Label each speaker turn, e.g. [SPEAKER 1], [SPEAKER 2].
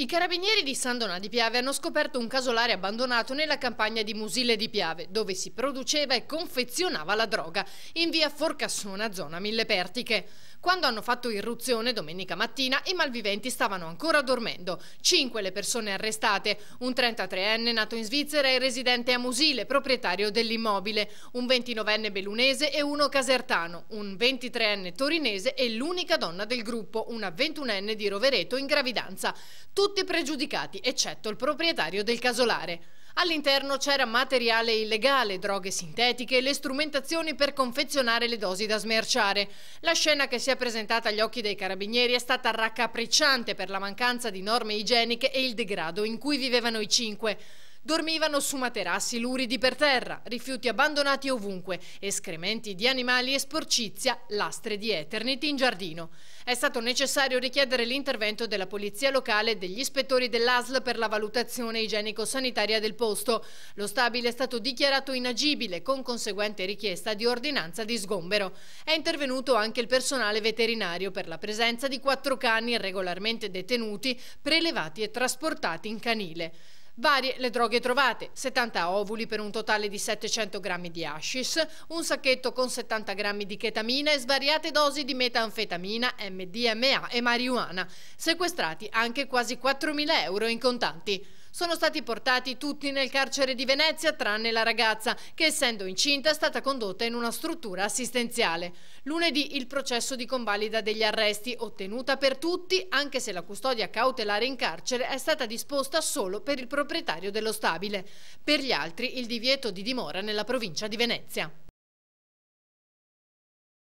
[SPEAKER 1] I carabinieri di San Donà di Piave hanno scoperto un casolare abbandonato nella campagna di Musile di Piave, dove si produceva e confezionava la droga, in via Forcassona, zona Millepertiche. Quando hanno fatto irruzione domenica mattina, i malviventi stavano ancora dormendo. Cinque le persone arrestate, un 33enne nato in Svizzera e residente a Musile, proprietario dell'immobile, un 29enne belunese e uno casertano, un 23enne torinese e l'unica donna del gruppo, una 21enne di Rovereto in gravidanza. Tutti tutti pregiudicati, eccetto il proprietario del casolare. All'interno c'era materiale illegale, droghe sintetiche e le strumentazioni per confezionare le dosi da smerciare. La scena che si è presentata agli occhi dei carabinieri è stata raccapricciante per la mancanza di norme igieniche e il degrado in cui vivevano i cinque. Dormivano su materassi luridi per terra, rifiuti abbandonati ovunque, escrementi di animali e sporcizia, lastre di eterniti in giardino. È stato necessario richiedere l'intervento della polizia locale e degli ispettori dell'ASL per la valutazione igienico-sanitaria del posto. Lo stabile è stato dichiarato inagibile con conseguente richiesta di ordinanza di sgombero. È intervenuto anche il personale veterinario per la presenza di quattro cani regolarmente detenuti, prelevati e trasportati in canile. Varie le droghe trovate, 70 ovuli per un totale di 700 grammi di hashish, un sacchetto con 70 grammi di chetamina e svariate dosi di metanfetamina, MDMA e marijuana, sequestrati anche quasi 4.000 euro in contanti. Sono stati portati tutti nel carcere di Venezia tranne la ragazza che essendo incinta è stata condotta in una struttura assistenziale. Lunedì il processo di convalida degli arresti ottenuta per tutti anche se la custodia cautelare in carcere è stata disposta solo per il proprietario dello stabile. Per gli altri il divieto di dimora nella provincia di Venezia.